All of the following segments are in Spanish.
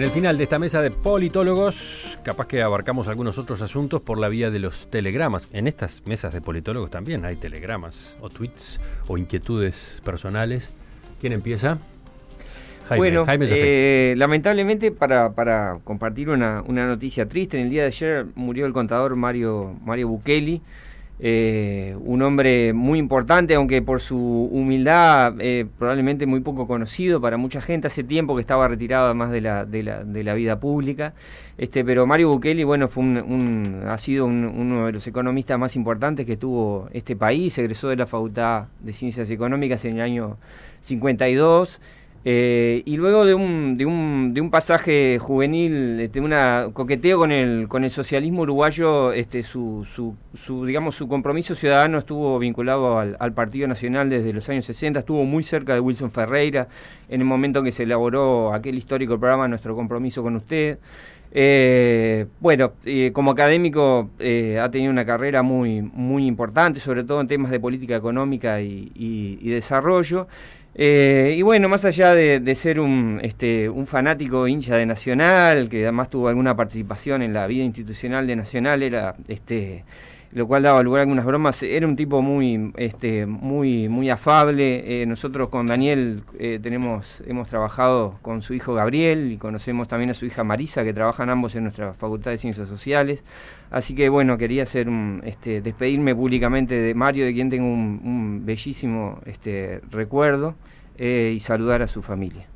En el final de esta mesa de politólogos, capaz que abarcamos algunos otros asuntos por la vía de los telegramas. En estas mesas de politólogos también hay telegramas o tweets o inquietudes personales. ¿Quién empieza? bueno, eh, lamentablemente para, compartir una, noticia triste, en el día de ayer murió el contador Mario, Mario Bukeli. Eh, un hombre muy importante, aunque por su humildad eh, probablemente muy poco conocido para mucha gente, hace tiempo que estaba retirado además de la, vida pública, este, pero Mario Bukeli bueno, fue un, ha sido uno de los economistas más importantes que tuvo este país, egresó de la Facultad de Ciencias Económicas en el año 52, eh, y luego de un, de un, pasaje juvenil, de este, coqueteo con el, con el socialismo uruguayo, este, su, digamos, su compromiso ciudadano estuvo vinculado al, Partido Nacional desde los años 60, estuvo muy cerca de Wilson Ferreira en el momento que se elaboró aquel histórico programa Nuestro Compromiso con Usted. Eh, bueno, eh, como académico ha tenido una carrera muy, muy importante, sobre todo en temas de política económica y desarrollo. Eh, y bueno, más allá de, de ser un, este, un, fanático hincha de Nacional, que además tuvo alguna participación en la vida institucional de Nacional, era este, lo cual daba lugar a algunas bromas. Era un tipo muy, este, muy, muy afable. Eh, nosotros con Daniel eh, tenemos, hemos trabajado con su hijo Gabriel y conocemos también a su hija Marisa, que trabajan ambos en nuestra Facultad de Ciencias Sociales. Así que bueno, quería hacer este, despedirme públicamente de Mario, de quien tengo un, bellísimo este, recuerdo, eh, y saludar a su familia.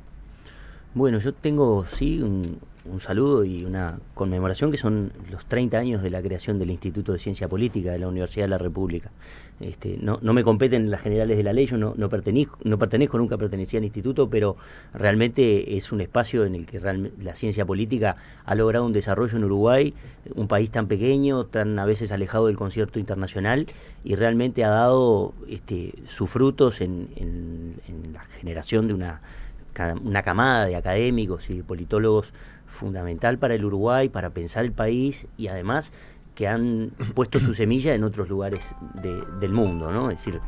Bueno, yo tengo, sí, un, saludo y una conmemoración que son los 30 años de la creación del Instituto de Ciencia Política de la Universidad de la República. Este, no, no me competen las generales de la ley, yo no, no, pertenezco, no pertenezco, nunca pertenecía al instituto, pero realmente es un espacio en el que la ciencia política ha logrado un desarrollo en Uruguay, un país tan pequeño, tan a veces alejado del concierto internacional, y realmente ha dado este, sus frutos en la generación de una una camada de académicos y politólogos fundamental para el Uruguay, para pensar el país y además que han puesto su semilla en otros lugares del mundo, ¿no? Es decir,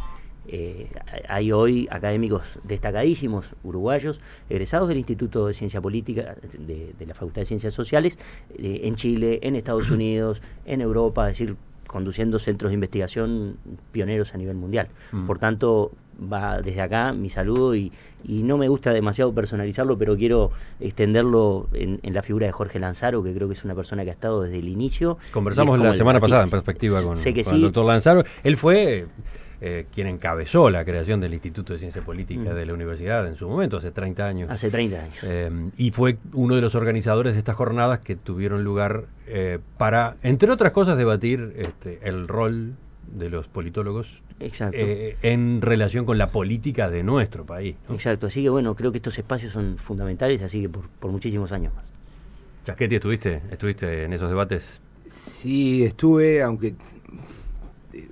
eh, hay hoy académicos destacadísimos uruguayos, egresados del Instituto de Ciencia Política, de, la Facultad de Ciencias Sociales, eh, en Chile, en Estados Unidos, en Europa, es decir, conduciendo centros de investigación pioneros a nivel mundial. Mm. Por tanto, va desde acá mi saludo y, no me gusta demasiado personalizarlo, pero quiero extenderlo en, la figura de Jorge Lanzaro, que creo que es una persona que ha estado desde el inicio. Conversamos la semana pasada en perspectiva con, el doctor Lanzaro. Él fue... Eh, quien encabezó la creación del Instituto de Ciencia Política mm. de la Universidad en su momento, hace 30 años. Hace 30 años. Eh, y fue uno de los organizadores de estas jornadas que tuvieron lugar eh, para, entre otras cosas, debatir este, el rol de los politólogos Exacto. Eh, en relación con la política de nuestro país. Exacto, así que bueno, creo que estos espacios son fundamentales, así que por, muchísimos años más. Chasquetti, ¿estuviste, ¿estuviste en esos debates? Sí, estuve, aunque eh,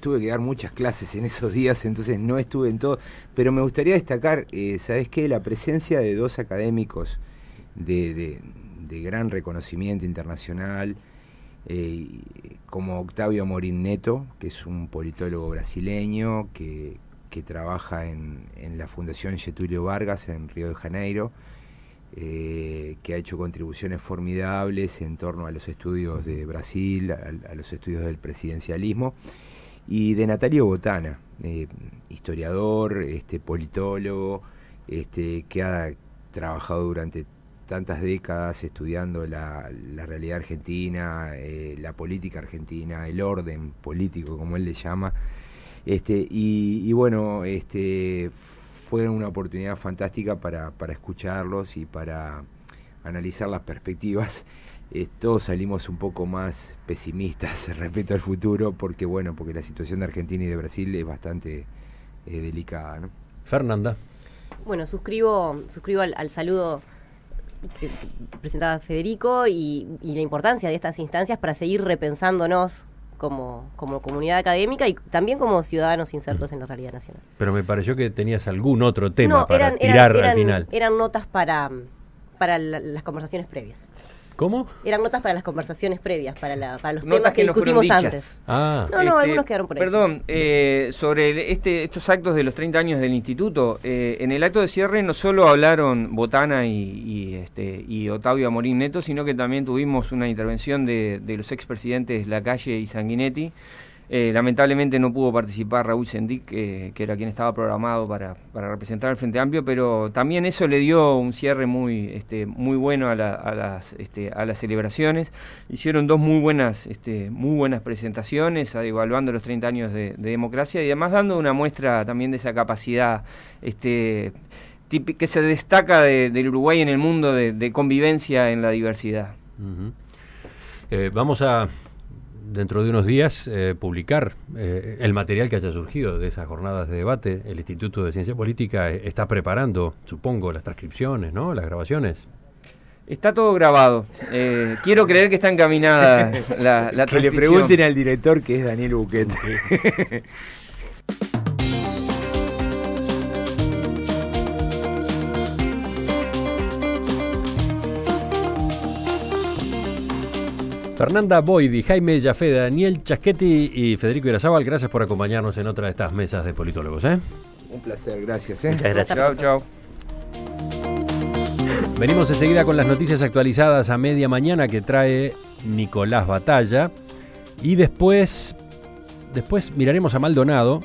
tuve que dar muchas clases en esos días, entonces no estuve en todo, pero me gustaría destacar, eh, ¿sabes qué? La presencia de dos académicos de gran reconocimiento internacional, eh, como Octavio Morin Neto, que es un politólogo brasileño que, trabaja en, la Fundación Getulio Vargas en Río de Janeiro, eh, que ha hecho contribuciones formidables en torno a los estudios de Brasil, a, los estudios del presidencialismo, y de Natalio Botana, eh, historiador, este, politólogo, este, que ha trabajado durante tantas décadas estudiando la, realidad argentina, eh, la política argentina, el orden político, como él le llama. Este, y, bueno, este, fue una oportunidad fantástica para, escucharlos y para analizar las perspectivas. Eh, todos salimos un poco más pesimistas respecto al futuro, porque bueno, porque la situación de Argentina y de Brasil es bastante eh, delicada. Fernanda. Bueno, suscribo, suscribo al saludo que presentaba Federico y, la importancia de estas instancias para seguir repensándonos como, como comunidad académica y también como ciudadanos insertos en la realidad nacional. Pero me pareció que tenías algún otro tema para tirar al final. Eran notas para, las conversaciones previas. ¿Cómo? Eran notas para las conversaciones previas, para, la, para los temas que, discutimos antes. Ah. No, no, este, algunos quedaron por ahí. Perdón, eh, sobre este, estos actos de los 30 años del instituto, eh, en el acto de cierre no solo hablaron Botana este, y, Otavio Amorín Neto, sino que también tuvimos una intervención de, de los expresidentes Lacalle y Sanguinetti. Eh, lamentablemente no pudo participar Raúl Sendic, que era quien estaba programado para, representar al Frente Amplio, pero también eso le dio un cierre muy, este, muy bueno a, este, a, las, celebraciones. Hicieron dos muy buenas, este, muy buenas presentaciones, evaluando los 30 años de, democracia y además dando una muestra también de esa capacidad. que se destaca del Uruguay en el mundo de, convivencia en la diversidad. Eh, vamos a dentro de unos días eh, publicar eh, el material que haya surgido de esas jornadas de debate. El Instituto de Ciencia Política eh, está preparando, supongo, las transcripciones, ¿no? Las grabaciones. Está todo grabado. quiero creer que está encaminada la, la Que le pregunten al director que es Daniel Buquete. Fernanda boydi Jaime Yafé, Daniel Chasquetti y Federico Irazábal, gracias por acompañarnos en otra de estas mesas de politólogos. ¿eh? Un placer, gracias. ¿eh? Muchas gracias. Chao, chao. Venimos enseguida con las noticias actualizadas a media mañana que trae Nicolás Batalla. Y después, después miraremos a Maldonado,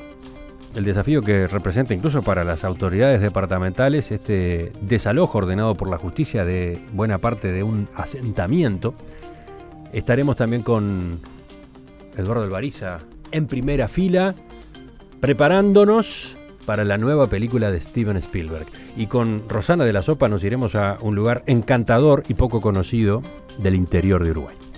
el desafío que representa incluso para las autoridades departamentales este desalojo ordenado por la justicia de buena parte de un asentamiento Estaremos también con Eduardo Alvariza en primera fila, preparándonos para la nueva película de Steven Spielberg. Y con Rosana de la Sopa nos iremos a un lugar encantador y poco conocido del interior de Uruguay.